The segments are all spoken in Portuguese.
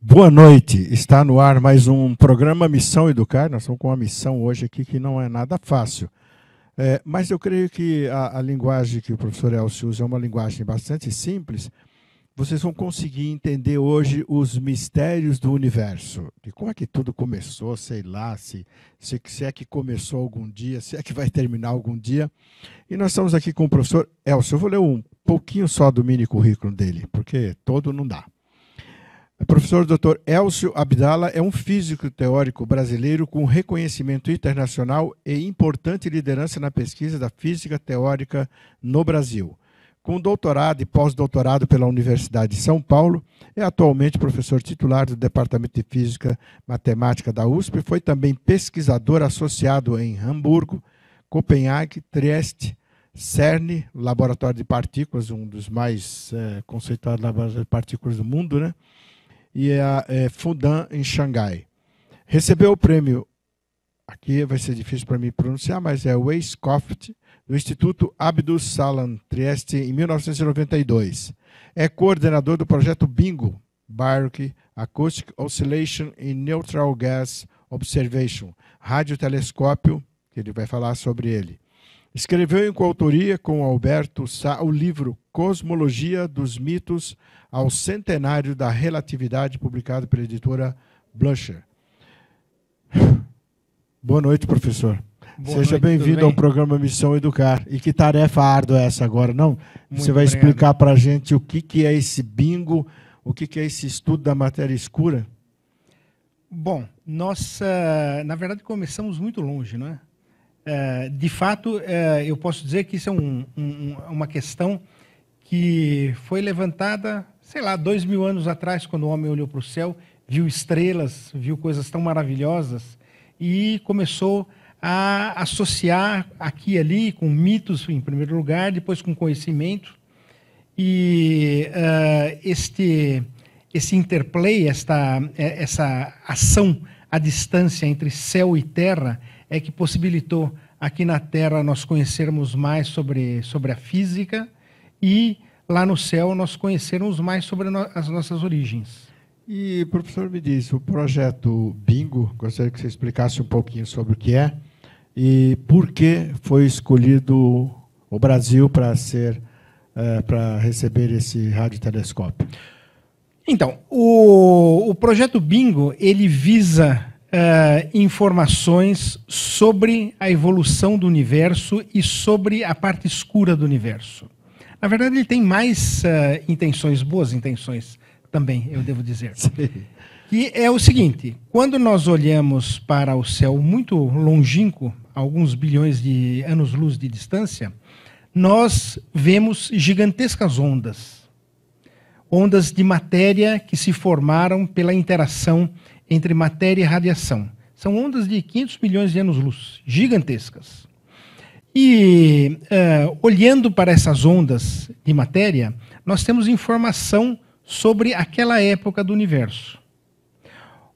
Boa noite, está no ar mais um programa Missão Educar. Nós estamos com uma missão hoje aqui que não é nada fácil. É, mas eu creio que a, a, linguagem que o professor Elcio usa é uma linguagem bastante simples. Vocês vão conseguir entender hoje os mistérios do universo. De como é que tudo começou, sei lá, se, se, se é que começou algum dia, se é que vai terminar algum dia. E nós estamos aqui com o professor Elcio. Eu vou ler um pouquinho só do mini currículo dele, porque todo não dá. O professor Dr. Elcio Abdala é um físico teórico brasileiro com reconhecimento internacional e importante liderança na pesquisa da física teórica no Brasil. Com doutorado e pós-doutorado pela Universidade de São Paulo, é atualmente professor titular do Departamento de Física Matemática da USP, foi também pesquisador associado em Hamburgo, Copenhague, Trieste, CERN, Laboratório de Partículas, um dos mais é, conceituados laboratórios de partículas do mundo, né? e é a é, Fudan em Xangai. Recebeu o prêmio, aqui vai ser difícil para mim pronunciar, mas é Weisskopf, do Instituto Abdus Salam, Trieste, em 1992. É coordenador do projeto BINGO, Baroque Acoustic Oscillation in Neutral Gas Observation, radiotelescópio, que ele vai falar sobre ele. Escreveu em coautoria com Alberto Sá o livro Cosmologia dos Mitos ao Centenário da Relatividade, publicado pela editora Blusher. Boa noite, professor. Boa Seja bem-vindo bem? ao programa Missão Educar. E que tarefa árdua é essa agora, não? Muito Você vai explicar para a gente o que, que é esse bingo, o que, que é esse estudo da matéria escura? Bom, nós, na verdade, começamos muito longe, não é? é de fato, é, eu posso dizer que isso é um, um, uma questão que foi levantada, sei lá, dois mil anos atrás, quando o homem olhou para o céu, viu estrelas, viu coisas tão maravilhosas e começou a associar aqui e ali com mitos, em primeiro lugar, depois com conhecimento. E uh, este, esse interplay, esta, eh, essa ação à distância entre céu e terra é que possibilitou aqui na Terra nós conhecermos mais sobre, sobre a física e lá no céu nós conhecermos mais sobre as nossas origens. E, professor, me diz, o projeto Bingo, gostaria que você explicasse um pouquinho sobre o que é e por que foi escolhido o Brasil para ser é, eh, para receber esse radiotelescópio. Então, o, o projeto Bingo ele visa é, informações sobre a evolução do universo e sobre a parte escura do universo. Na verdade, ele tem mais uh, intenções, boas intenções também, eu devo dizer. Que é o seguinte: quando nós olhamos para o céu muito longínquo, alguns bilhões de anos-luz de distância, nós vemos gigantescas ondas. Ondas de matéria que se formaram pela interação entre matéria e radiação. São ondas de 500 milhões de anos-luz, gigantescas. E é, olhando para essas ondas de matéria, nós temos informação sobre aquela época do universo.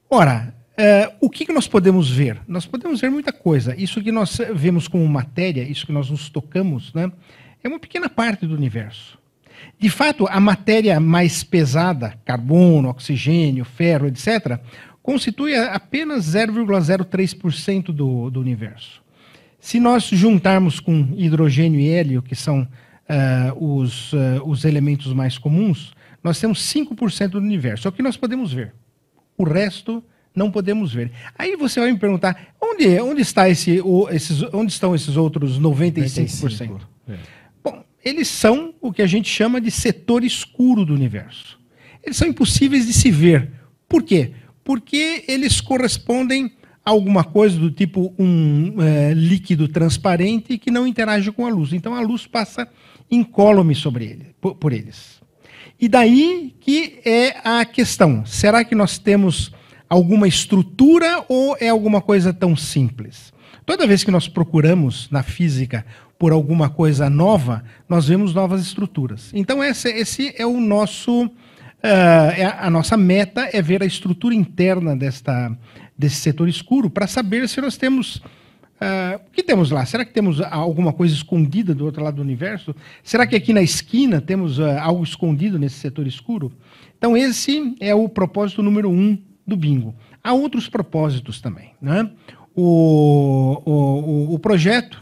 Ora, é, o que, que nós podemos ver? Nós podemos ver muita coisa. Isso que nós vemos como matéria, isso que nós nos tocamos, né, é uma pequena parte do universo. De fato, a matéria mais pesada, carbono, oxigênio, ferro, etc., constitui apenas 0,03% do, do universo. Se nós juntarmos com hidrogênio e hélio, que são uh, os, uh, os elementos mais comuns, nós temos 5% do universo. É o que nós podemos ver. O resto não podemos ver. Aí você vai me perguntar, onde, onde, está esse, o, esses, onde estão esses outros 95%? 95 é. Bom, eles são o que a gente chama de setor escuro do universo. Eles são impossíveis de se ver. Por quê? Porque eles correspondem alguma coisa do tipo um é, líquido transparente que não interage com a luz. Então a luz passa incólume sobre ele, por, por eles. E daí que é a questão: será que nós temos alguma estrutura ou é alguma coisa tão simples? Toda vez que nós procuramos na física por alguma coisa nova, nós vemos novas estruturas. Então esse, esse é o nosso Uh, a nossa meta é ver a estrutura interna desta desse setor escuro para saber se nós temos. Uh, o que temos lá? Será que temos alguma coisa escondida do outro lado do universo? Será que aqui na esquina temos uh, algo escondido nesse setor escuro? Então, esse é o propósito número um do bingo. Há outros propósitos também. Né? O, o, o projeto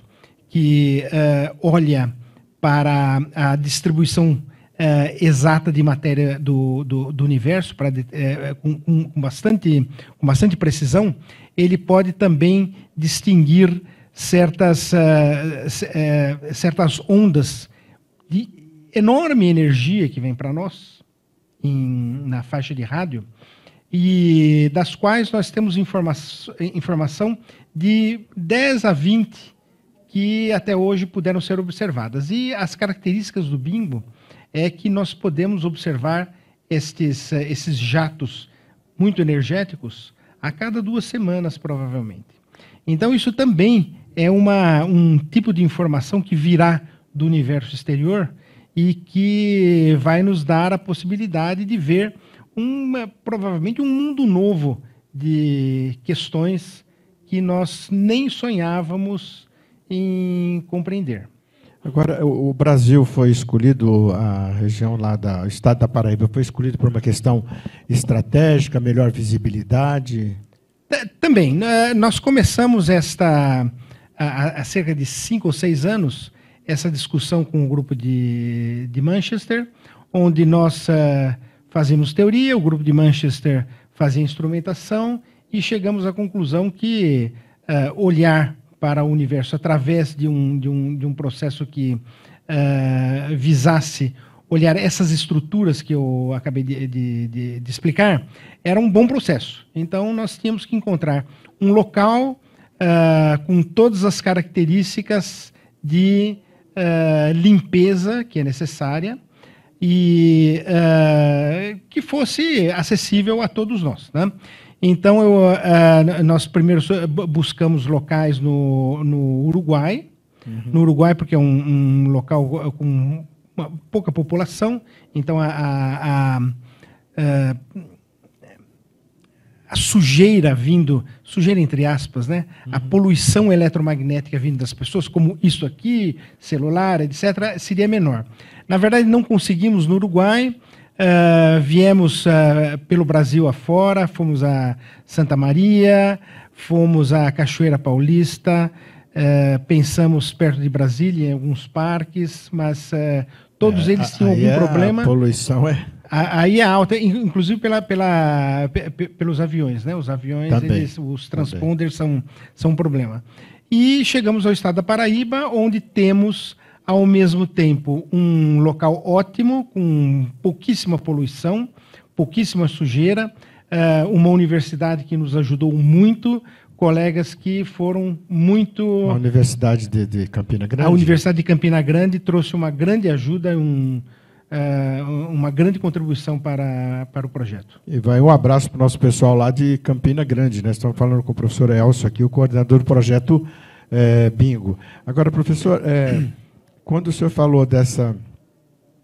que uh, olha para a distribuição é, exata de matéria do, do, do universo, pra, é, com, com, bastante, com bastante precisão, ele pode também distinguir certas, uh, certas ondas de enorme energia que vem para nós em, na faixa de rádio e das quais nós temos informa informação de 10 a 20 que até hoje puderam ser observadas. E as características do bingo é que nós podemos observar estes, eh, esses jatos muito energéticos a cada duas semanas, provavelmente. Então, isso também é uma, um tipo de informação que virá do universo exterior e que vai nos dar a possibilidade de ver uma, provavelmente um mundo novo de questões que nós nem sonhávamos em compreender. Agora, o Brasil foi escolhido, a região lá do estado da Paraíba foi escolhido por uma questão estratégica, melhor visibilidade? É, também. Né, nós começamos esta, há cerca de cinco ou seis anos, essa discussão com o grupo de, de Manchester, onde nós eh, fazíamos teoria, o grupo de Manchester fazia instrumentação e chegamos à conclusão que eh, olhar para o universo através de um, de um, de um processo que uh, visasse olhar essas estruturas que eu acabei de, de, de, explicar, era um bom processo. Então, nós tínhamos que encontrar um local uh, com todas as características de uh, limpeza que é necessária e uh, que fosse acessível a todos nós. Né? Então, eu, uh, nós primeiro eh, buscamos locais no, no Uruguai, uhum. no Uruguai porque é um, um local eh, com pouca população, então a, a, a, a, sujeira vindo, sujeira entre aspas, né? Uhum. a poluição eletromagnética vindo das pessoas, como isso aqui, celular, etc., seria menor. Na verdade, não conseguimos no Uruguai, eh, viemos uh, pelo Brasil afora, fomos a Santa Maria, fomos à Cachoeira Paulista, uh, pensamos perto de Brasília, em alguns parques, mas todos é, eles tinham algum é problema. A poluição é. aí é alta, inclusive pela, pela, pelos aviões, né? Os aviões, tá eles, tá os transponders são, são um problema. E chegamos ao estado da Paraíba, onde temos ao mesmo tempo um local ótimo, com pouquíssima poluição, pouquíssima sujeira, eh, uma universidade que nos ajudou muito, colegas que foram muito. A Universidade de, de Campina Grande? A Universidade de Campina Grande trouxe uma grande ajuda, eh, um, uma grande contribuição para, para o projeto. E vai um abraço para o nosso pessoal lá de Campina Grande. Né? Estamos falando com o professor Elcio aqui, o coordenador do projeto é, Bingo. Agora, professor. É quando o senhor falou dessa,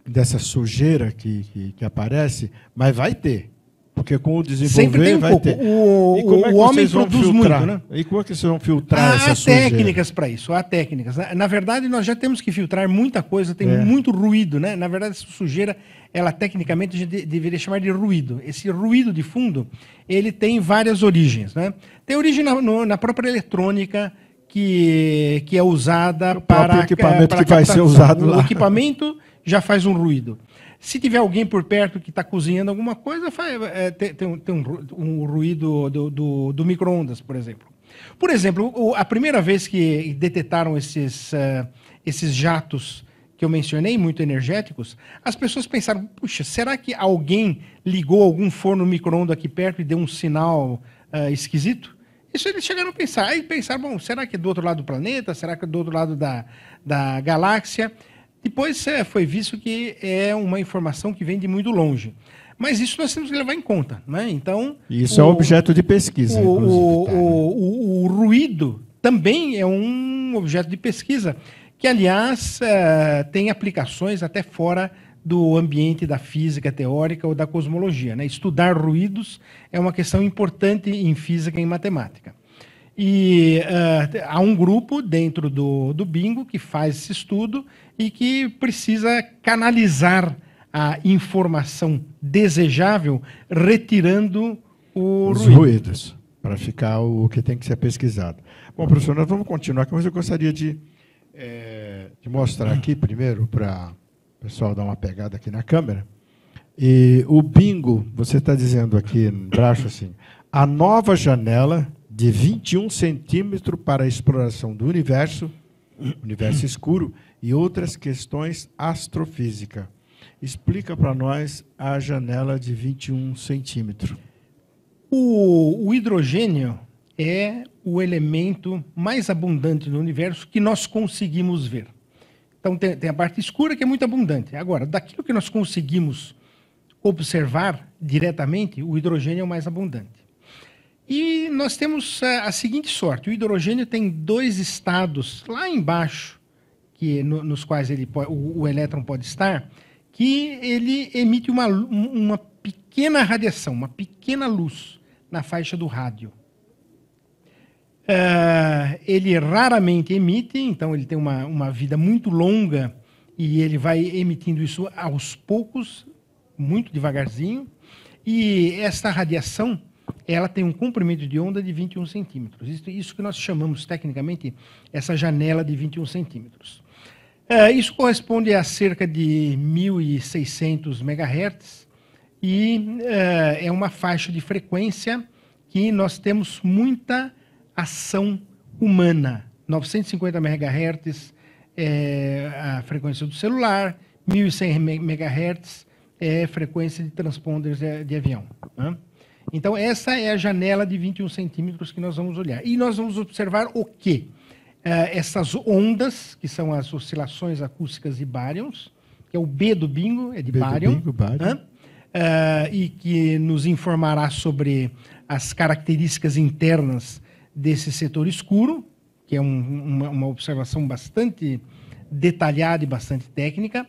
dessa sujeira que, que, que aparece, mas vai ter. Porque com o desenvolver um vai pouco. ter. O, e como é que o homem produz filtrar? muito, né? E como é que vocês vão filtrar essa essa Há técnicas para isso, há técnicas. Na, na, verdade, nós já temos que filtrar muita coisa, tem é. muito ruído, né? Na verdade, essa sujeira, ela tecnicamente a gente deveria chamar de ruído. Esse ruído de fundo, ele tem várias origens, né? Tem origem na, no, na própria eletrônica, que, que é usada o para. O equipamento para que vai ser usado o lá. O equipamento já faz um ruído. Se tiver alguém por perto que está cozinhando alguma coisa, faz, é, tem, tem, um, tem um, um, ruído do, do, do micro-ondas, por exemplo. Por exemplo, o, a primeira vez que detetaram esses, uh, esses jatos que eu mencionei, muito energéticos, as pessoas pensaram: puxa, será que alguém ligou algum forno micro-ondas aqui perto e deu um sinal uh, esquisito? Isso eles chegaram a pensar. Aí pensaram, bom, será que é do outro lado do planeta? Será que é do outro lado da, da galáxia? Depois é, foi visto que é uma informação que vem de muito longe. Mas isso nós temos que levar em conta. Né? Então, isso o, é um objeto de pesquisa. O, o, tá, né? o, o ruído também é um objeto de pesquisa, que, aliás, é, tem aplicações até fora do ambiente da física teórica ou da cosmologia. Né? Estudar ruídos é uma questão importante em física e em matemática. E uh, há um grupo dentro do, do Bingo que faz esse estudo e que precisa canalizar a informação desejável retirando o os ruído. ruídos, para ficar o que tem que ser pesquisado. Bom, professor, nós vamos continuar aqui, mas eu gostaria de, é, de mostrar aqui primeiro para o pessoal dá uma pegada aqui na câmera. E o bingo, você está dizendo aqui embaixo assim, a nova janela de 21 centímetros para a exploração do universo, universo escuro e outras questões astrofísica. Explica para nós a janela de 21 centímetros. O, o hidrogênio é o elemento mais abundante no universo que nós conseguimos ver. Então tem, tem a parte escura que é muito abundante. Agora, daquilo que nós conseguimos observar diretamente, o hidrogênio é o mais abundante. E nós temos eh, a seguinte sorte: o hidrogênio tem dois estados lá embaixo, que é no, nos quais ele pode, o, o, elétron pode estar, que ele emite uma, uma pequena radiação, uma pequena luz na faixa do rádio. É, ele raramente emite, então ele tem uma, uma vida muito longa e ele vai emitindo isso aos poucos, muito devagarzinho. E essa radiação, ela tem um comprimento de onda de 21 centímetros. Isso, isso que nós chamamos tecnicamente essa janela de 21 centímetros. É, isso corresponde a cerca de 1.600 megahertz e é, é uma faixa de frequência que nós temos muita ação humana, 950 MHz é a frequência do celular, 1.100 MHz é a frequência de transponders de avião. Né? Então, essa é a janela de 21 centímetros que nós vamos olhar. E nós vamos observar o quê? É, essas ondas, que são as oscilações acústicas de baryons, que é o B do bingo, é de B bárion, bingo, bárion. Né? É, e que nos informará sobre as características internas desse setor escuro, que é um, uma, uma observação bastante detalhada e bastante técnica,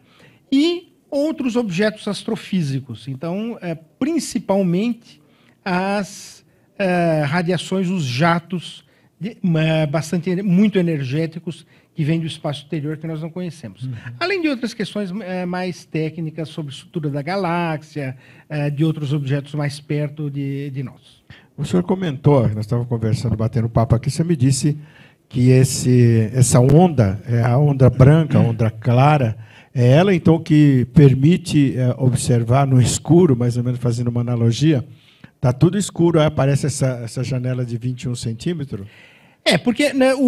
e outros objetos astrofísicos. Então, é, principalmente as é, radiações, os jatos de, é, bastante muito energéticos que vêm do espaço exterior que nós não conhecemos. Uhum. Além de outras questões é, mais técnicas sobre estrutura da galáxia, é, de outros objetos mais perto de, de nós. O senhor comentou, nós estávamos conversando, batendo papo aqui, você me disse que esse, essa onda, é a onda branca, a onda clara, é ela então que permite é, observar no escuro, mais ou menos fazendo uma analogia. Está tudo escuro, aí aparece essa, essa janela de 21 centímetros. É, porque né, o,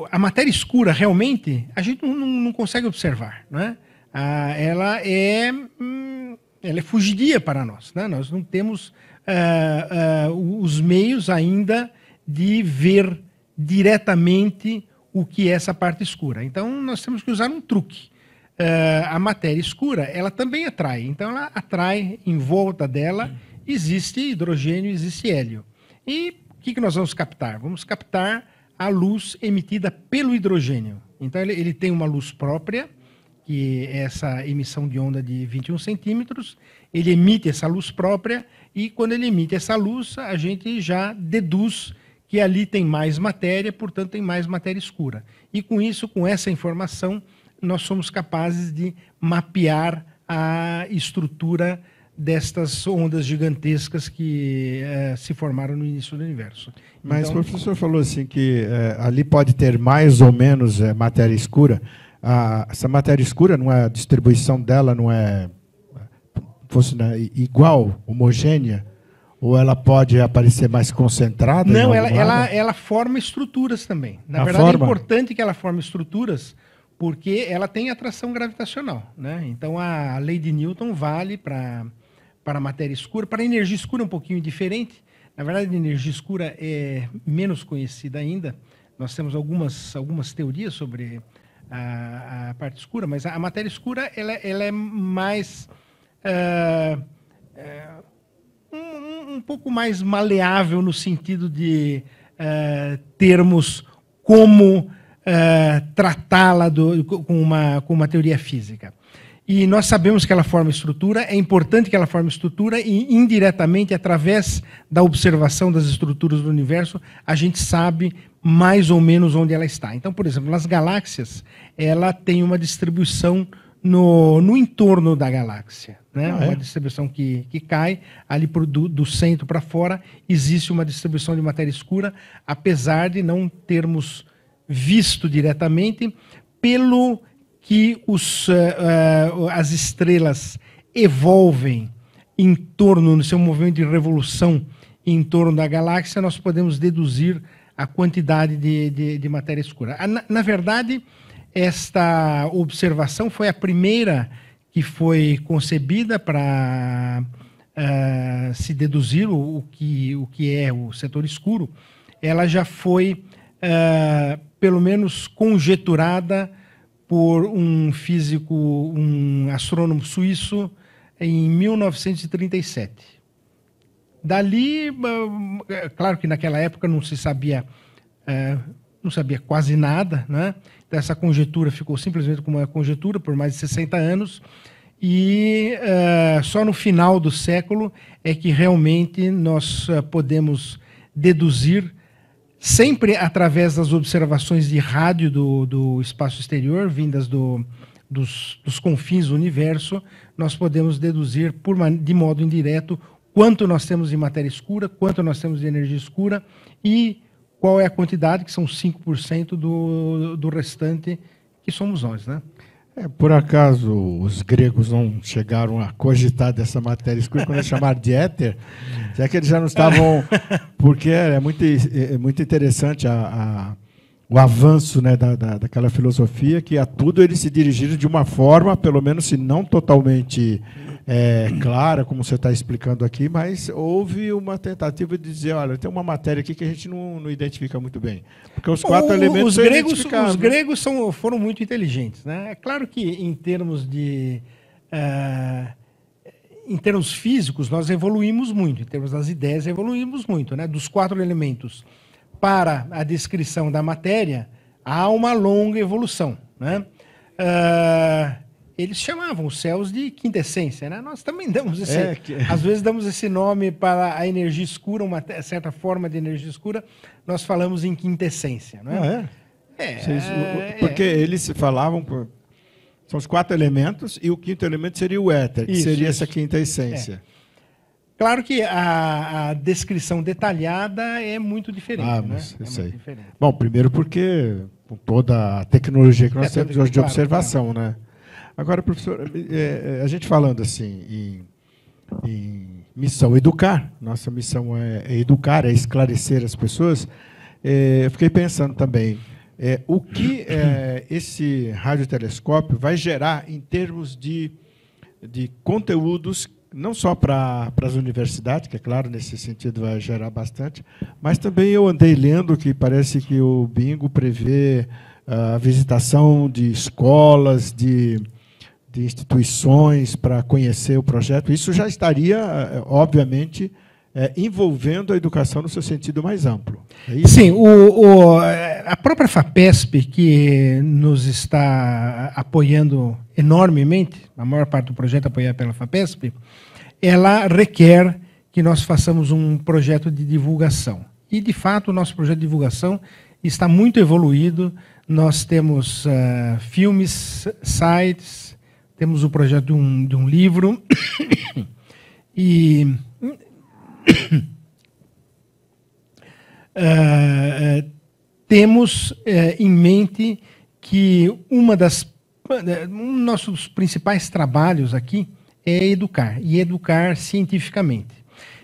o, a matéria escura realmente a gente não, não consegue observar. Né? Ah, ela é. Hum, ela é fugidia para nós. Né? Nós não temos uh, uh, os meios ainda de ver diretamente o que é essa parte escura. Então, nós temos que usar um truque. Uh, a matéria escura, ela também atrai. Então, ela atrai em volta dela, existe hidrogênio, existe hélio. E o que, que nós vamos captar? Vamos captar a luz emitida pelo hidrogênio. Então, ele, ele tem uma luz própria, que é essa emissão de onda de 21 centímetros, ele emite essa luz própria, e quando ele emite essa luz, a gente já deduz que ali tem mais matéria, portanto tem mais matéria escura. E com isso, com essa informação, nós somos capazes de mapear a estrutura destas ondas gigantescas que eh, se formaram no início do universo. Mas então, o professor falou assim que eh, ali pode ter mais ou menos eh, matéria escura. Ah, essa matéria escura, não é a distribuição dela não é funcionar né, igual, homogênea? Ou ela pode aparecer mais concentrada? Não, ela, ela, ela, forma estruturas também. Na a verdade, é forma... é importante que ela forme estruturas, porque ela tem atração gravitacional. Né? Então, a lei de Newton vale para para matéria escura, para energia escura é um pouquinho diferente. Na verdade, a energia escura é menos conhecida ainda. Nós temos algumas, algumas teorias sobre a, a parte escura, mas a, a matéria escura ela, é, ela é mais é, é um, um, pouco mais maleável no sentido de é, termos como é, tratá-la com uma, com uma teoria física. E nós sabemos que ela forma estrutura, é importante que ela forme estrutura, e indiretamente, através da observação das estruturas do universo, a gente sabe mais ou menos onde ela está. Então, por exemplo, nas galáxias, ela tem uma distribuição no, no entorno da galáxia né? Ah, é? uma distribuição que, que cai, ali pro, do, do centro para fora, existe uma distribuição de matéria escura, apesar de não termos visto diretamente, pelo que os, uh, uh, as estrelas evolvem em torno, no seu movimento de revolução em torno da galáxia, nós podemos deduzir a quantidade de, de, de matéria escura. Na, na verdade, esta observação foi a primeira que foi concebida para uh, eh, se deduzir o, o, que, o que é o setor escuro, ela já foi, uh, pelo menos, conjeturada por um físico, um astrônomo suíço, em 1937. Dali, eh, claro que naquela época não se sabia, não sabia quase nada, né? essa conjetura ficou simplesmente como uma conjetura por mais de 60 anos, e uh, só no final do século é que realmente nós uh, podemos deduzir, sempre através das observações de rádio do, do espaço exterior, vindas do, dos, dos, confins do universo, nós podemos deduzir por, de modo indireto quanto nós temos de matéria escura, quanto nós temos de energia escura e qual é a quantidade, que são 5% do, do restante, que somos nós, né? É, por acaso os gregos não chegaram a cogitar dessa matéria escura quando eles chamaram de éter? Será é que eles já não estavam. Porque é, é muito, é muito interessante a, a o avanço né, da, da, daquela filosofia que a tudo eles se dirigiram de uma forma, pelo menos se não totalmente é, clara, como você está explicando aqui, mas houve uma tentativa de dizer, olha, tem uma matéria aqui que a gente não, não identifica muito bem. Porque os quatro o, elementos os gregos, os gregos são, foram muito inteligentes. Né? É claro que em termos de... É, em termos físicos, nós evoluímos muito, em termos das ideias, evoluímos muito. Né? Dos quatro elementos para a descrição da matéria, há uma longa evolução. Né? É, eles chamavam os céus de quintessência, né? Nós também damos esse, é que... às vezes damos esse nome para a energia escura, uma certa forma de energia escura, nós falamos em quintessência, não é? Ah, é. é Vocês, é. porque eles falavam por... são os quatro elementos e o quinto elemento seria o éter, que seria isso. essa quinta essência. É. Claro que a, a, descrição detalhada é muito diferente, ah, né? É muito diferente. Bom, primeiro porque com toda a tecnologia que nós é, temos hoje claro, de observação, claro. né? Agora, professor, é, é, a gente falando assim em, em, missão educar, nossa missão é, é educar, é esclarecer as pessoas. É, eu fiquei pensando também é, o que é, esse radiotelescópio vai gerar em termos de, de conteúdos não só para, para as universidades, que é claro, nesse sentido vai gerar bastante, mas também eu andei lendo que parece que o Bingo prevê ah, a visitação de escolas, de de instituições para conhecer o projeto, isso já estaria, eh, obviamente, é, envolvendo a educação no seu sentido mais amplo. É Sim, o, o, eh, a própria FAPESP, que nos está apoiando enormemente, a maior parte do projeto apoiado pela FAPESP, ela requer que nós façamos um projeto de divulgação. E, de fato, o nosso projeto de divulgação está muito evoluído. Nós temos uh, filmes, sites, temos o projeto de um, de um livro e uh, temos uh, em mente que uma das um dos nossos principais trabalhos aqui é educar e educar cientificamente.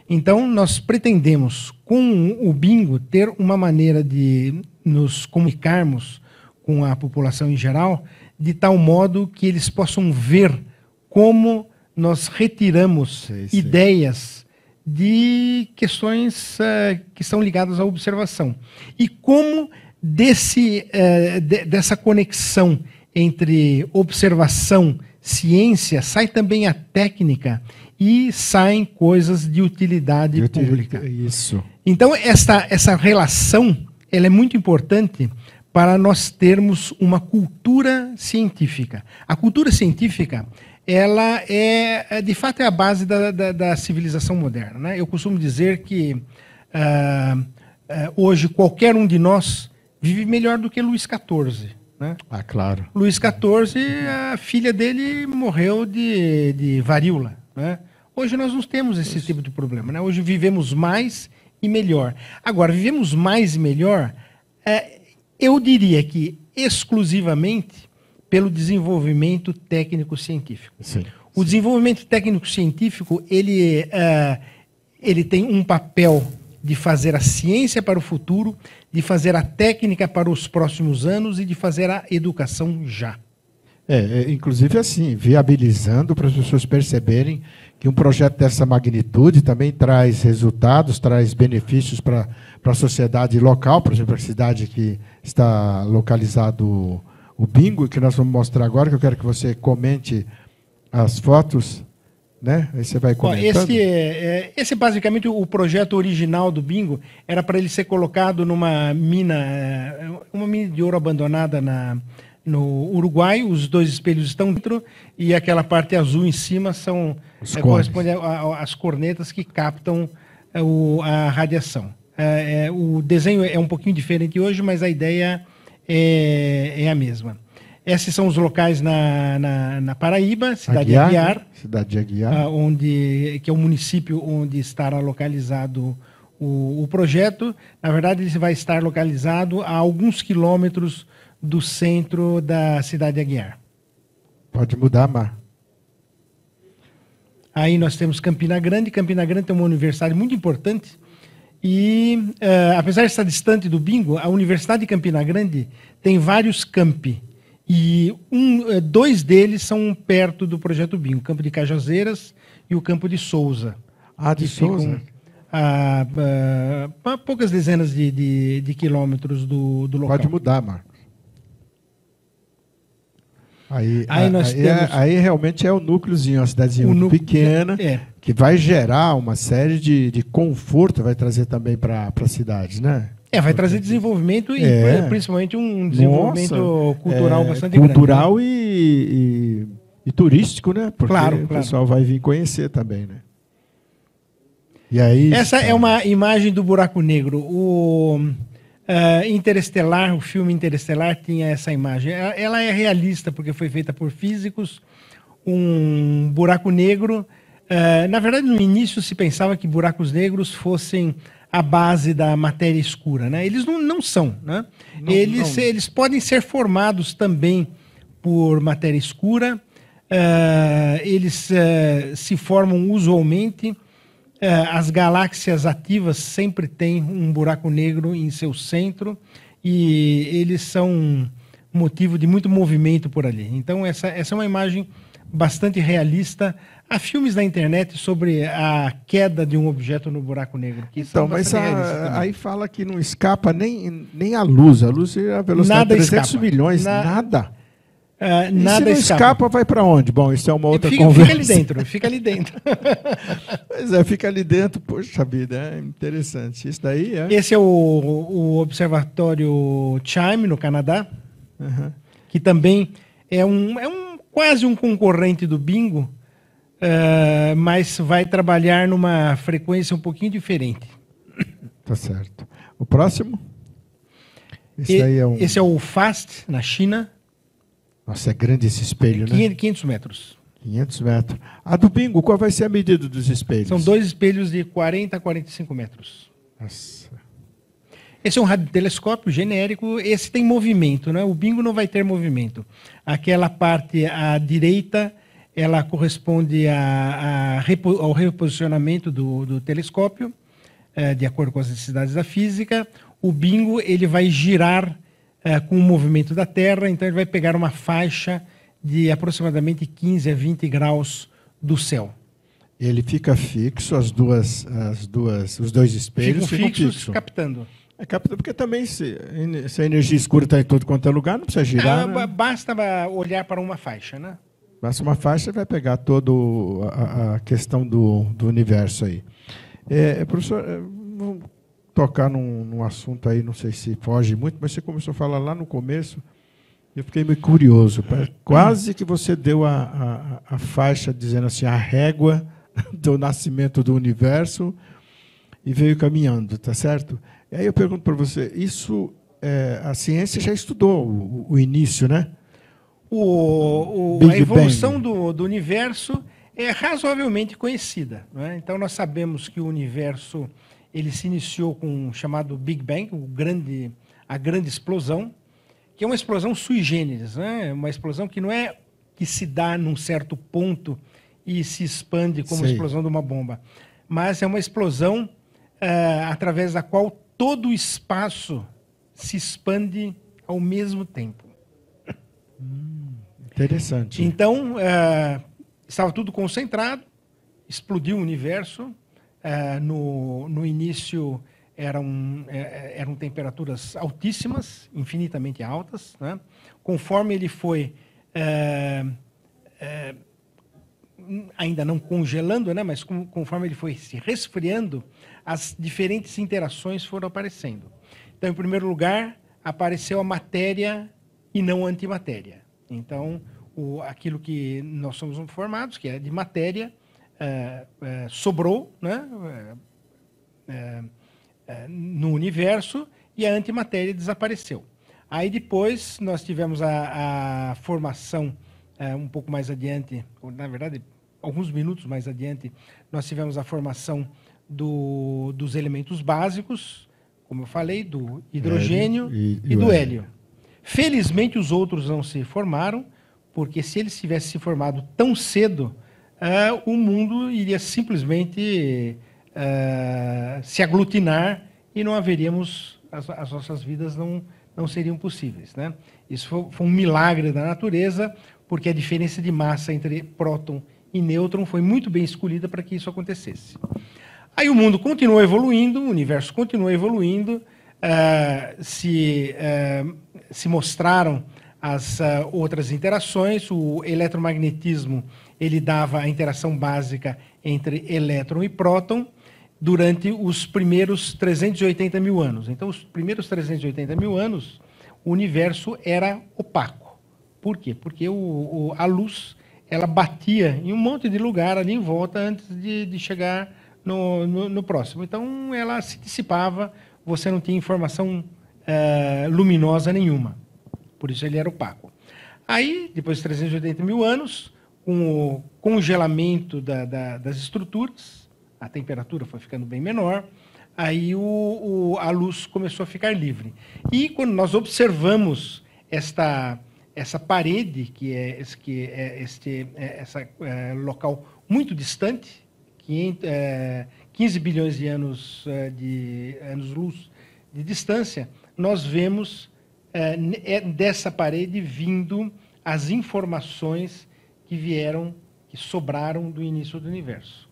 Então nós pretendemos com o bingo ter uma maneira de nos comunicarmos com a população em geral de tal modo que eles possam ver como nós retiramos ideias de questões uh, que são ligadas à observação. E como desse, uh, de, dessa conexão entre observação, ciência, sai também a técnica e saem coisas de utilidade, de utilidade pública. Isso. Então, essa, essa relação ela é muito importante para nós termos uma cultura científica. A cultura científica, ela é, é, de fato, é a base da, da, da civilização moderna. Né? Eu costumo dizer que uh, hoje qualquer um de nós vive melhor do que Luís XIV. Né? Ah, claro. Luís XIV, a filha dele morreu de, de varíola. Né? Hoje nós não temos esse Isso. tipo de problema. Né? Hoje vivemos mais e melhor. Agora, vivemos mais e melhor... É, eu diria que exclusivamente pelo desenvolvimento técnico-científico. O desenvolvimento técnico-científico ele, uh, ele tem um papel de fazer a ciência para o futuro, de fazer a técnica para os próximos anos e de fazer a educação já. É, é inclusive assim, viabilizando para as pessoas perceberem que um projeto dessa magnitude também traz resultados, traz benefícios para a sociedade local, por exemplo, a cidade que está localizado o bingo, que nós vamos mostrar agora, que eu quero que você comente as fotos. Né? Aí você vai comentando. É, é, esse, é, esse basicamente o projeto original do bingo era para ele ser colocado numa mina, é, uma mina de ouro abandonada na, no Uruguai, os dois espelhos estão dentro e aquela parte azul em cima são é, corresponde às cornetas que captam é, o, a radiação. É, o desenho é um pouquinho diferente hoje, mas a ideia é, é, a mesma. Esses são os locais na, na, na Paraíba, cidade Aguiar, de Aguiar, cidade de Aguiar. Ah, onde, que é o município onde estará localizado o, o projeto. Na verdade, ele vai estar localizado a alguns quilômetros do centro da cidade de Aguiar. Pode mudar, Mar. Aí nós temos Campina Grande. Campina Grande tem uma universidade muito importante. E, uh, apesar de estar distante do bingo, a Universidade de Campina Grande tem vários campi. E um, eh, dois deles são perto do projeto bingo: o campo de Cajazeiras e o campo de Souza. Ah, de Souza? A, a, a, poucas dezenas de, de, de quilômetros do, do, local. Pode mudar, Mar. Aí, aí, a, nós aí, é, temos... aí realmente é o núcleozinho, uma cidadezinha o pequena, é. que vai gerar uma série de, de conforto, vai trazer também para a cidade, né? É, vai trazer desenvolvimento e é. é principalmente um desenvolvimento Nossa, é, cultural é, bastante cultural grande. Cultural né? e, e, e, turístico, né? Porque claro, claro. o pessoal vai vir conhecer também, né? E aí, Essa tá. é uma imagem do buraco negro. O Uh, Interestelar, o filme Interestelar tinha essa imagem. Ela, ela, é realista porque foi feita por físicos. Um buraco negro. Uh, na verdade, no início se pensava que buracos negros fossem a base da matéria escura, né? Eles não, não são, né? Não, eles, não. eles podem ser formados também por matéria escura. Uh, eles se formam usualmente é, as galáxias ativas sempre têm um buraco negro em seu centro e eles são motivo de muito movimento por ali. Então, essa, essa é uma imagem bastante realista. Há filmes na internet sobre a queda de um objeto no buraco negro. então, mas a, aí fala que não escapa nem, nem a luz. A luz é a velocidade de 300 escapa. milhões, na... nada. É, nada se escapa. escapa, vai para onde? Bom, isso é uma outra fica, conversa. Fica ali dentro, fica ali dentro. pois é, fica ali dentro, poxa vida, é interessante. Isso daí é... Esse é o, o Observatório Chime, no Canadá, uhum. que também é, um, é um, quase um concorrente do bingo, uh, mas vai trabalhar numa frequência um pouquinho diferente. Tá certo. O próximo? Esse, e, é, um... esse é o FAST, na China nossa, é grande esse espelho, 500, né? 500 metros. 500 metros. A do bingo, qual vai ser a medida dos espelhos? São dois espelhos de 40 a 45 metros. Nossa. Esse é um radiotelescópio genérico, esse tem movimento, né? O bingo não vai ter movimento. Aquela parte à direita, ela corresponde a, a repo, ao reposicionamento do, do telescópio, eh, de acordo com as necessidades da física. O bingo, ele vai girar eh, com o movimento da Terra, então ele vai pegar uma faixa de aproximadamente 15 a 20 graus do céu. Ele fica fixo, as duas, as duas, os dois espelhos ficam, ficam fixos, captando. É captando, porque também se, se a energia escura está em todo quanto é lugar, não precisa girar. né? Basta olhar para uma faixa, né? Basta uma faixa e vai pegar toda a, a questão do, do universo aí. É, professor, eh, tocar num, num, assunto aí, não sei se foge muito, mas você começou a falar lá no começo, eu fiquei meio curioso. Quase que você deu a, a, a faixa dizendo assim, a régua do nascimento do universo e veio caminhando, tá certo? E aí eu pergunto para você, isso é, a ciência já estudou o, o início, né? O, o a evolução Bang. do, do universo é razoavelmente conhecida. Né? Então, nós sabemos que o universo ele se iniciou com o chamado Big Bang, o grande, a grande explosão, que é uma explosão sui generis, né? uma explosão que não é que se dá num certo ponto e se expande como a explosão de uma bomba, mas é uma explosão uh, através da qual todo o espaço se expande ao mesmo tempo. Hum, interessante. Então, uh, estava tudo concentrado, explodiu o universo, é, no, no início eram, é, é, eram temperaturas altíssimas, infinitamente altas. Né? Conforme ele foi, ainda não congelando, né? mas com, conforme ele foi se resfriando, as diferentes interações foram aparecendo. Então, em primeiro lugar, apareceu a matéria e não a antimatéria. Então, o, aquilo que nós somos formados, que é de matéria, é, é, sobrou né, é, é, no universo e a antimatéria desapareceu. Aí depois nós tivemos a, a formação é, um pouco mais adiante, ou, na verdade, alguns minutos mais adiante, nós tivemos a formação do, dos elementos básicos, como eu falei, do hidrogênio e, e do hélio. Felizmente os outros não se formaram, porque se eles tivessem se formado tão cedo, é, o mundo iria simplesmente é, se aglutinar e não haveríamos, as, as, nossas vidas não, não seriam possíveis. Né? Isso foi, foi um milagre da natureza, porque a diferença de massa entre próton e nêutron foi muito bem escolhida para que isso acontecesse. Aí o mundo continuou evoluindo, o universo continuou evoluindo, é, se, se mostraram as uh, outras interações, o eletromagnetismo ele dava a interação básica entre elétron e próton durante os primeiros 380 mil anos. Então, os primeiros 380 mil anos, o universo era opaco. Por quê? Porque o, o, a luz ela batia em um monte de lugar ali em volta antes de, de chegar no, no, no, próximo. Então, ela se dissipava, você não tinha informação eh, luminosa nenhuma. Por isso, ele era opaco. Aí, depois de 380 mil anos, com o congelamento da, da, das estruturas, a temperatura foi ficando bem menor, aí o, o, a luz começou a ficar livre. E quando nós observamos esta, essa parede, que é, esse, que é, este é, essa, é, local muito distante, 500, é, 15 bilhões de anos é, de anos-luz de distância, nós vemos é, é dessa parede vindo as informações que vieram, que sobraram do início do universo.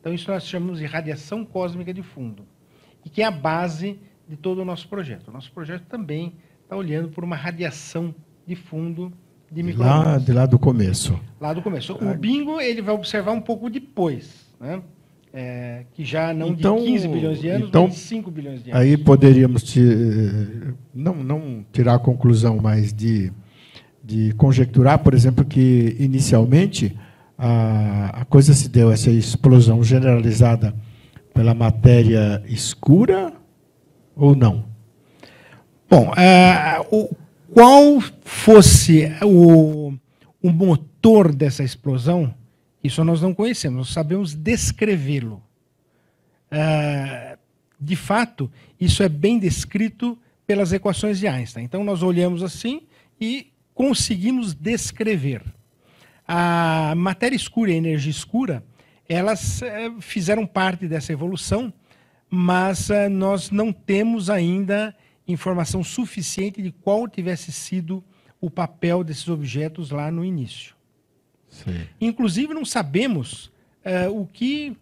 Então, isso nós chamamos de radiação cósmica de fundo, e que é a base de todo o nosso projeto. O nosso projeto também está olhando por uma radiação de fundo de microondas. Lá, de lá do começo. Lá do começo. O ah. bingo ele vai observar um pouco depois, né? É, que já não então, de 15 bilhões de anos, então, mas de 5 bilhões de anos. Aí poderíamos te, eh, não, não tirar a conclusão, mas de de conjecturar, por exemplo, que inicialmente a, a coisa se deu, essa explosão generalizada pela matéria escura ou não? Bom, é, o, qual fosse o, o motor dessa explosão, isso nós não conhecemos, nós sabemos descrevê-lo. É, de fato, isso é bem descrito pelas equações de Einstein. Então, nós olhamos assim e conseguimos descrever. A matéria escura e a energia escura, elas eh, fizeram parte dessa evolução, mas eh, nós não temos ainda informação suficiente de qual tivesse sido o papel desses objetos lá no início. Sim. Inclusive, não sabemos eh, o que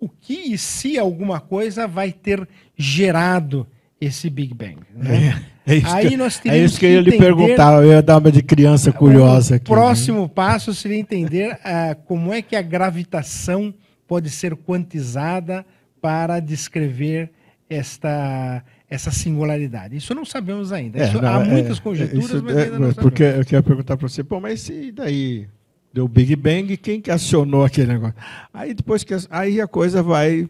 o que e se alguma coisa vai ter gerado esse Big Bang. Né? É. É isso, Aí nós teríamos é isso que, eu ia lhe perguntar, eu ia dar uma de criança é, curiosa aqui. O né? próximo né? passo seria entender uh, como é que a gravitação pode ser quantizada para descrever esta, essa singularidade. Isso não sabemos ainda. É, isso, é, não, há é, muitas conjecturas, isso, mas ainda não sabemos. Porque eu queria perguntar para você, pô, mas e daí? Deu Big Bang, quem que acionou aquele negócio? Aí depois que aí a coisa vai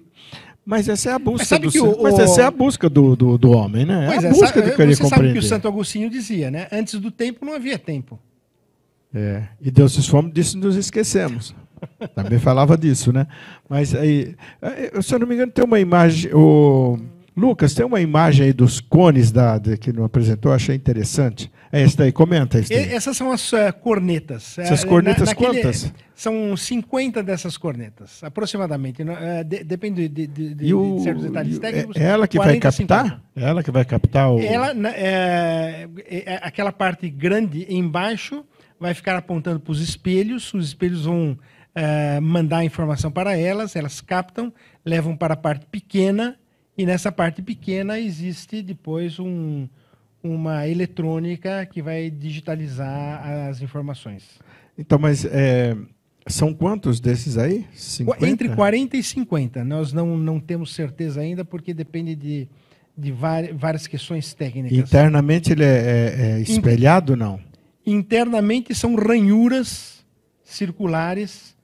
mas essa é a busca do homem. Mas essa é a busca do, do, do homem, né? É pois é a busca sabe, que é, você compreender. sabe que o Santo Agostinho dizia, né? Antes do tempo não havia tempo. É, e Deus se fome disso nos esquecemos. Também falava disso, né? Mas aí, eh, se eu não me engano, tem uma imagem. O Lucas, tem uma imagem aí dos cones da, que não apresentou, achei interessante. É isso daí, comenta é isso Essas são as uh, cornetas. Eh, essas cornetas Na, naquele, quantas? São 50 dessas cornetas, aproximadamente. Uh, de, depende de, de, de certos detalhes técnicos. É ela que 40, vai captar? Ela que vai captar o... Ela, é, é, aquela parte grande embaixo vai ficar apontando para os espelhos, os espelhos vão uh, mandar a informação para elas, elas captam, levam para a parte pequena, e nessa parte pequena existe depois um uma eletrônica que vai digitalizar as informações. Então, mas é, são quantos desses aí? 50? Entre 40 e 50. Nós não, não temos certeza ainda, porque depende de, de várias questões técnicas. Internamente ele é, é, é espelhado ou não? Internamente são ranhuras circulares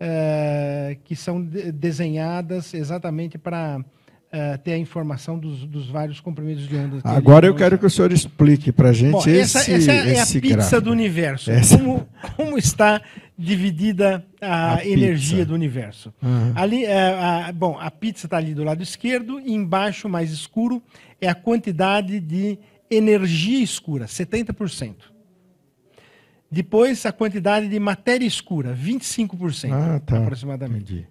é, que são desenhadas exatamente para eh, ter a informação dos, dos, vários comprimentos de onda. Que Agora eu quero que o senhor explique para a gente Bom, esse, essa, essa é a pizza gráfico. do universo. Como, como, está dividida a, a energia pizza. do universo? Uhum. Ali, eh, a, bom, a pizza está ali do lado esquerdo e embaixo, mais escuro, é a quantidade de energia escura, 70%. Depois, a quantidade de matéria escura, 25% ah, tá. aproximadamente. Entendi.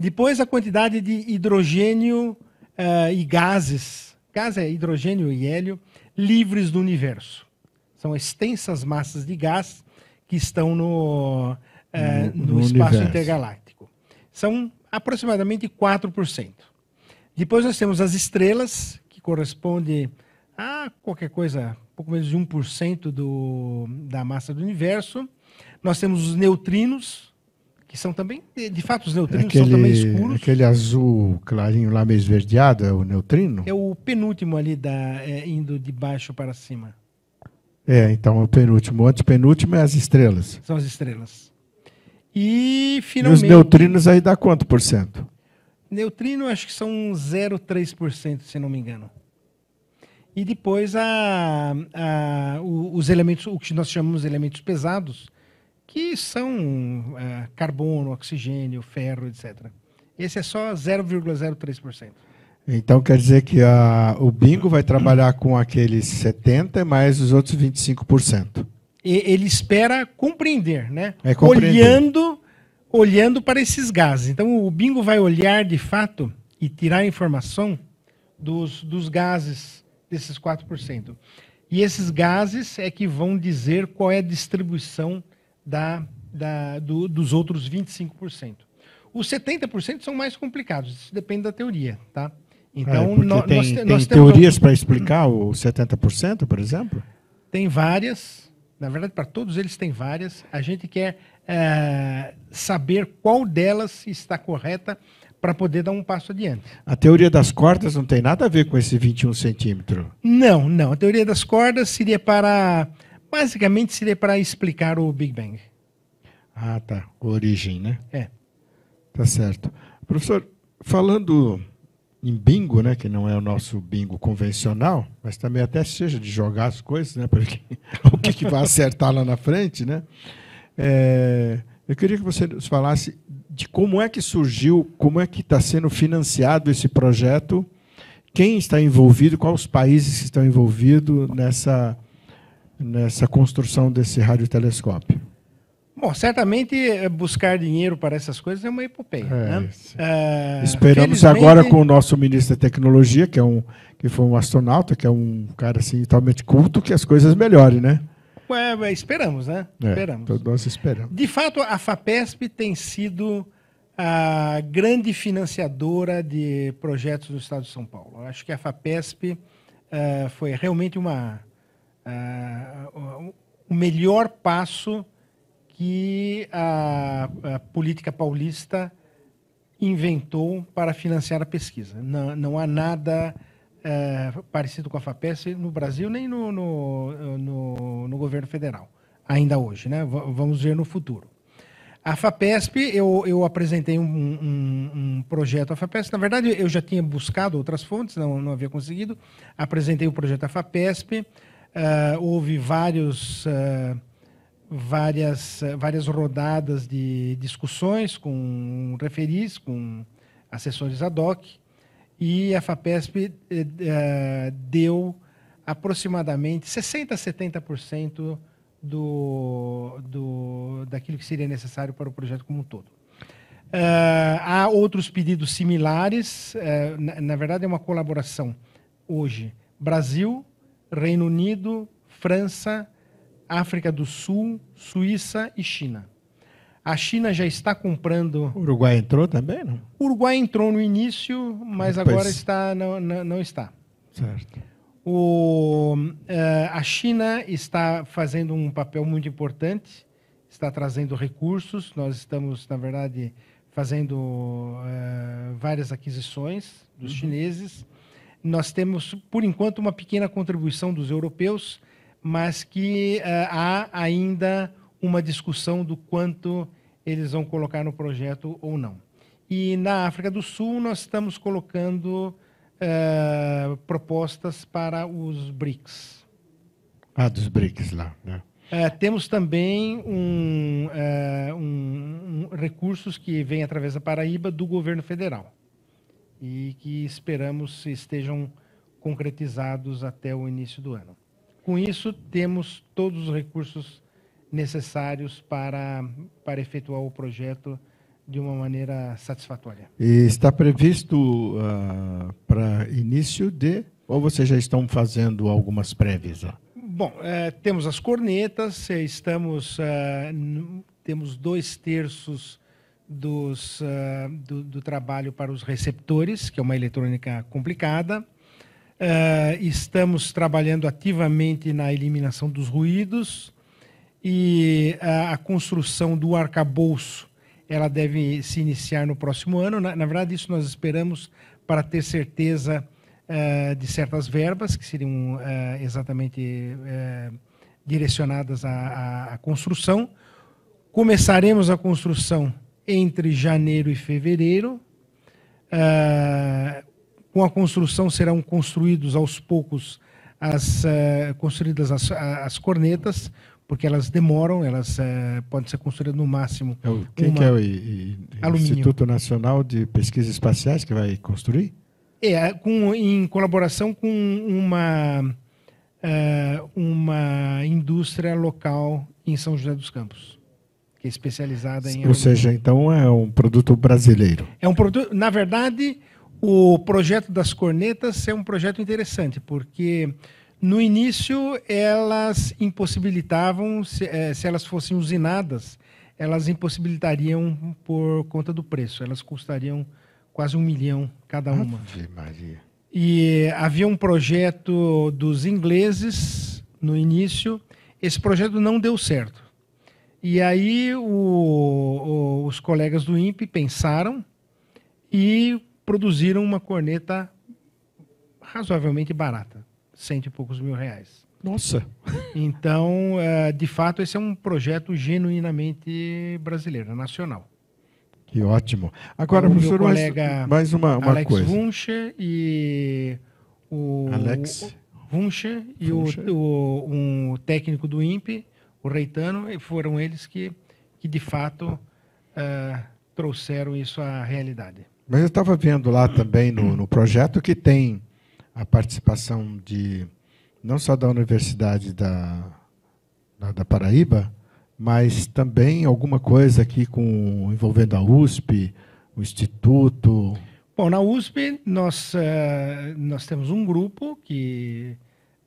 Depois a quantidade de hidrogênio uh, e gases, gás é hidrogênio e hélio, livres do universo. São extensas massas de gás que estão no, uh, no, no, no espaço universo. intergaláctico. São aproximadamente 4%. Depois nós temos as estrelas, que corresponde a qualquer coisa, pouco menos de 1% do, da massa do universo. Nós temos os neutrinos, que são também, de fato, os neutrinos aquele, são também escuros. Aquele azul clarinho lá meio esverdeado é o neutrino? É o penúltimo ali, da, é, indo de baixo para cima. É, então é o penúltimo. O antepenúltimo é as estrelas. São as estrelas. E, finalmente... E os neutrinos aí dá quanto por cento? Neutrino acho que são 0,3%, se não me engano. E depois a, a, os elementos, o que nós chamamos de elementos pesados, que são é, carbono, oxigênio, ferro, etc. Esse é só 0,03%. Então quer dizer que a, o bingo vai trabalhar com aqueles 70 mais os outros 25%. E, ele espera compreender, né? É compreender. Olhando, olhando para esses gases. Então o bingo vai olhar de fato e tirar informação dos, dos gases desses 4%. E esses gases é que vão dizer qual é a distribuição da, da, do, dos outros 25%. Os 70% são mais complicados, isso depende da teoria, tá? Então, é, tem, nós, tem nós teorias temos... para explicar o 70%, por exemplo? Tem várias. Na verdade, para todos eles tem várias. A gente quer é, saber qual delas está correta para poder dar um passo adiante. A teoria das cordas não tem nada a ver com esse 21 centímetro? Não, não. A teoria das cordas seria para basicamente seria para explicar o Big Bang. Ah, tá. Origem, né? É. Tá certo. Professor, falando em bingo, né, que não é o nosso bingo convencional, mas também até seja de jogar as coisas, né, porque o que, que vai acertar lá na frente, né? É, eu queria que você nos falasse de como é que surgiu, como é que está sendo financiado esse projeto, quem está envolvido, quais os países que estão envolvidos nessa nessa construção desse radiotelescópio? Bom, certamente eh, buscar dinheiro para essas coisas é uma epopeia. É, né? Ah, esperamos agora com o nosso ministro da Tecnologia, que, é um, que foi um astronauta, que é um cara assim, totalmente culto, que as coisas melhorem, né? É, esperamos, né? É, esperamos. Todos nós esperamos. De fato, a FAPESP tem sido a grande financiadora de projetos do Estado de São Paulo. acho que a FAPESP uh, foi realmente uma uh, o melhor passo que a, a, política paulista inventou para financiar a pesquisa. Não, não há nada uh, parecido com a FAPES no Brasil nem no, no, no, no governo federal, ainda hoje. Né? vamos ver no futuro. A FAPESP, eu, eu apresentei um, um, um, projeto à FAPESP. Na verdade, eu já tinha buscado outras fontes, não, não havia conseguido. Apresentei o projeto à FAPESP. Uh, houve vários, uh, várias, uh, várias rodadas de discussões com referis, com assessores ad hoc, e a FAPESP eh, eh, deu aproximadamente 60% a 70% do, do, daquilo que seria necessário para o projeto como um todo. há outros pedidos similares, eh, na, na verdade é uma colaboração hoje Brasil, Reino Unido, França, África do Sul, Suíça e China. A China já está comprando. O Uruguai entrou também, não? O Uruguai entrou no início, mas Depois... agora está não, não, não está. Certo. O, eh, a China está fazendo um papel muito importante, está trazendo recursos. Nós estamos, na verdade, fazendo uh, várias aquisições dos uhum. chineses. Nós temos, por enquanto, uma pequena contribuição dos europeus, mas que uh, há ainda uma discussão do quanto eles vão colocar no projeto ou não. E na África do Sul, nós estamos colocando uh, propostas para os BRICS. Ah, dos BRICS lá, né? Uh, temos também um, uh, um, um, recursos que vêm através da Paraíba do governo federal e que esperamos estejam concretizados até o início do ano. Com isso, temos todos os recursos necessários para, para efetuar o projeto de uma maneira satisfatória. E está previsto uh, para início de. Ou vocês já estão fazendo algumas prévias Bom, eh, temos as cornetas, eh, estamos, ah, temos dois terços dos, uh, do, do, trabalho para os receptores, que é uma eletrônica complicada. Uh, estamos trabalhando ativamente na eliminação dos ruídos e a, ah, a construção do arcabouço. Ela deve se iniciar no próximo ano. Na, na verdade, isso nós esperamos para ter certeza uh, de certas verbas que seriam exatamente eh, direcionadas à, à construção. Começaremos a construção entre janeiro e fevereiro. Uh, com a construção serão construídos aos poucos as uh, construídas as, ah, as, cornetas, porque elas demoram, elas uh, podem ser construídas no máximo. É o, quem que é o, e, Instituto Nacional de Pesquisas Espaciais que vai construir? É, com, em colaboração com uma, uma indústria local em São José dos Campos que é especializada em. Ou seja, então é um produto brasileiro. É um produto. Na verdade, o projeto das cornetas é um projeto interessante, porque no início elas impossibilitavam, se, eh, se elas fossem usinadas, elas impossibilitariam por conta do preço. Elas custariam quase um milhão cada uma. Ave Maria. E havia um projeto dos ingleses no início. Esse projeto não deu certo e aí o, o, os colegas do INPE pensaram e produziram uma corneta razoavelmente barata, cento e poucos mil reais. Nossa! Então, é, de fato, esse é um projeto genuinamente brasileiro, nacional. Que ótimo. Agora, o professor, mais, mais uma, uma Alex coisa. e o Alex Wunsch e O, o, um técnico do INPE o Reitano, e foram eles que, que de fato, uh, trouxeram isso à realidade. Mas eu estava vendo lá também no, no projeto que tem a participação de não só da Universidade da, da, da, Paraíba, mas também alguma coisa aqui com envolvendo a USP, o Instituto. Bom, na USP nós, eh, nós temos um grupo que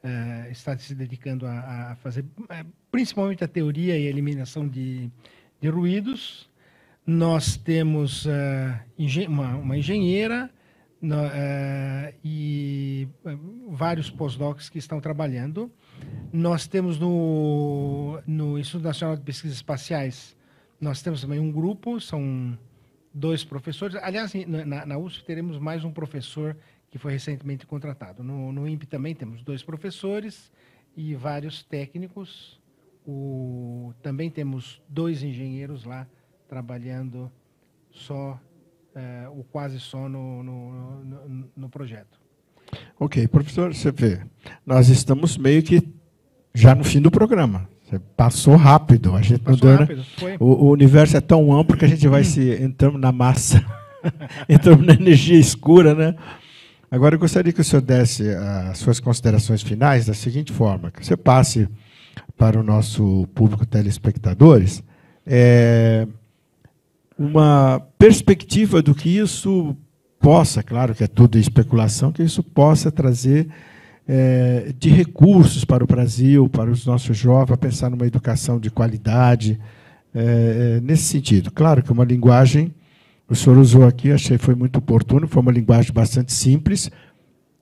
uh, está se dedicando a, a fazer uh, principalmente a teoria e a eliminação de, de ruídos. Nós temos uh, uma, uma, engenheira no, e vários pós-docs que estão trabalhando. Nós temos no, no Instituto Nacional de Pesquisas Espaciais, nós temos também um grupo, são dois professores. Aliás, na, na USP teremos mais um professor que foi recentemente contratado. No, no INPE também temos dois professores e vários técnicos. O, também temos dois engenheiros lá trabalhando só, é, eh, ou quase só, no, no, no, no projeto. Ok, professor, você vê, nós estamos meio que já no fim do programa. Você passou rápido, a gente passou não deu, né? rápido, né? o, o, universo é tão amplo que a gente vai se entrando na massa, entrando na energia escura, né? Agora, eu gostaria que o senhor desse as suas considerações finais da seguinte forma: que você passe para o nosso público telespectadores é, uma perspectiva do que isso possa, claro que é tudo especulação, que isso possa trazer é, de recursos para o Brasil, para os nossos jovens, a pensar numa educação de qualidade, é, é nesse sentido. Claro que uma linguagem o senhor usou aqui, achei foi muito oportuno, foi uma linguagem bastante simples,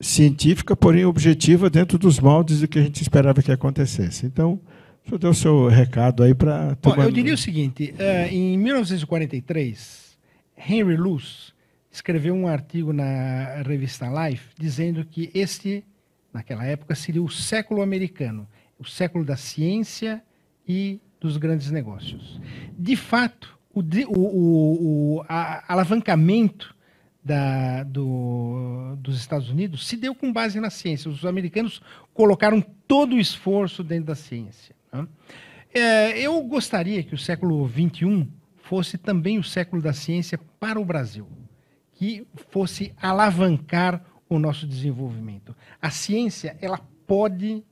científica, porém objetiva, dentro dos moldes do que a gente esperava que acontecesse. Então, o senhor deu o seu recado aí para... Bom, Eu diria o seguinte, eh, em 1943, Henry Luce escreveu um artigo na revista Life dizendo que este, naquela época, seria o século americano, o século da ciência e dos grandes negócios. De fato, o, o, o alavancamento da, do, dos Estados Unidos se deu com base na ciência. Os americanos colocaram todo o esforço dentro da ciência. Né? É, eu gostaria que o século XXI fosse também o século da ciência para o Brasil, que fosse alavancar o nosso desenvolvimento. A ciência, ela pode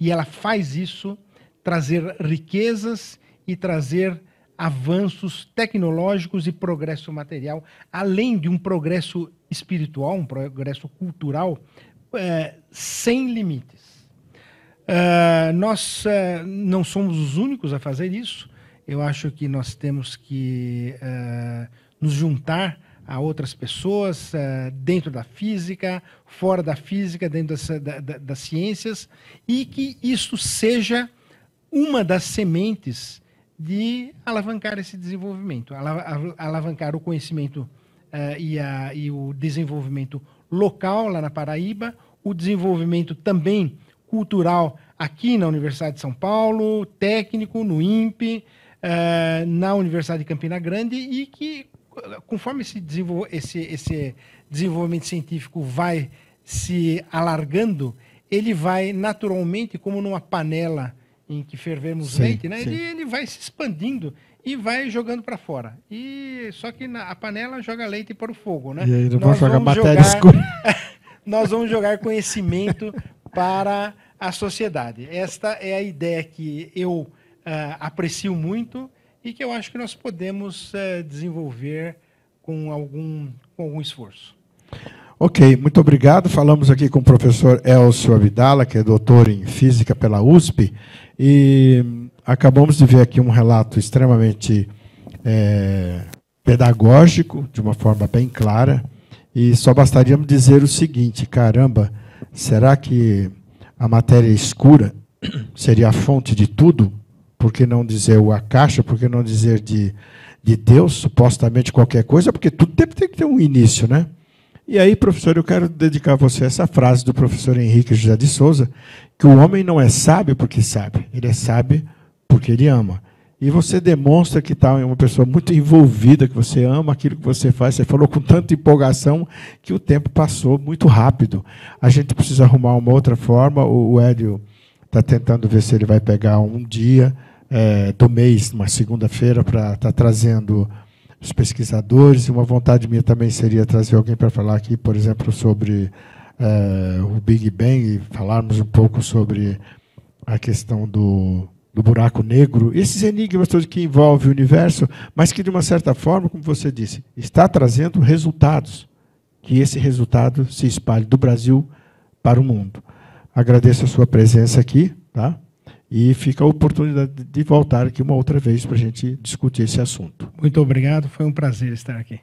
e ela faz isso, trazer riquezas e trazer avanços tecnológicos e progresso material, além de um progresso espiritual, um progresso cultural é, sem limites. É, nós é, não somos os únicos a fazer isso. Eu acho que nós temos que nos juntar a outras pessoas dentro da física, fora da física, dentro das, da, das ciências, e que isso seja uma das sementes de alavancar esse desenvolvimento, alavancar o conhecimento uh, e, a, e, o desenvolvimento local lá na Paraíba, o desenvolvimento também cultural aqui na Universidade de São Paulo, técnico no INPE, uh, na Universidade de Campina Grande e que, conforme esse, desenvol esse, esse desenvolvimento científico vai se alargando, ele vai naturalmente, como numa panela em que fervemos sim, leite, né? Ele, ele, vai se expandindo e vai jogando para fora. E só que na, a panela joga leite para o fogo, né? E aí não nós jogar matéria escura. nós vamos jogar conhecimento para a sociedade. Esta é a ideia que eu uh, aprecio muito e que eu acho que nós podemos uh, desenvolver com algum, com algum esforço. Ok, muito obrigado. Falamos aqui com o professor Elcio Abdala, que é doutor em física pela USP, e acabamos de ver aqui um relato extremamente é, pedagógico, de uma forma bem clara, e só bastaríamos dizer o seguinte: caramba, será que a matéria escura seria a fonte de tudo? Por que não dizer o acacha? Por que não dizer de, de Deus, supostamente qualquer coisa? Porque tudo tem que ter um início, né? E aí, professor, eu quero dedicar a você essa frase do professor Henrique José de Souza, que o homem não é sábio porque sabe, ele é sábio porque ele ama. E você demonstra que tal tá uma pessoa muito envolvida, que você ama aquilo que você faz. Você falou com tanta empolgação que o tempo passou muito rápido. A gente precisa arrumar uma outra forma. O Hélio está tentando ver se ele vai pegar um dia é, do mês, uma segunda-feira, para estar tá trazendo os pesquisadores. e Uma vontade minha também seria trazer alguém para falar aqui, por exemplo, sobre é, o Big Bang e falarmos um pouco sobre a questão do, do buraco negro, esses enigmas todos que envolvem o universo, mas que, de uma certa forma, como você disse, está trazendo resultados, que esse resultado se espalhe do Brasil para o mundo. Agradeço a sua presença aqui. Tá? E fica a oportunidade de voltar aqui uma outra vez para a gente discutir esse assunto. Muito obrigado, foi um prazer estar aqui.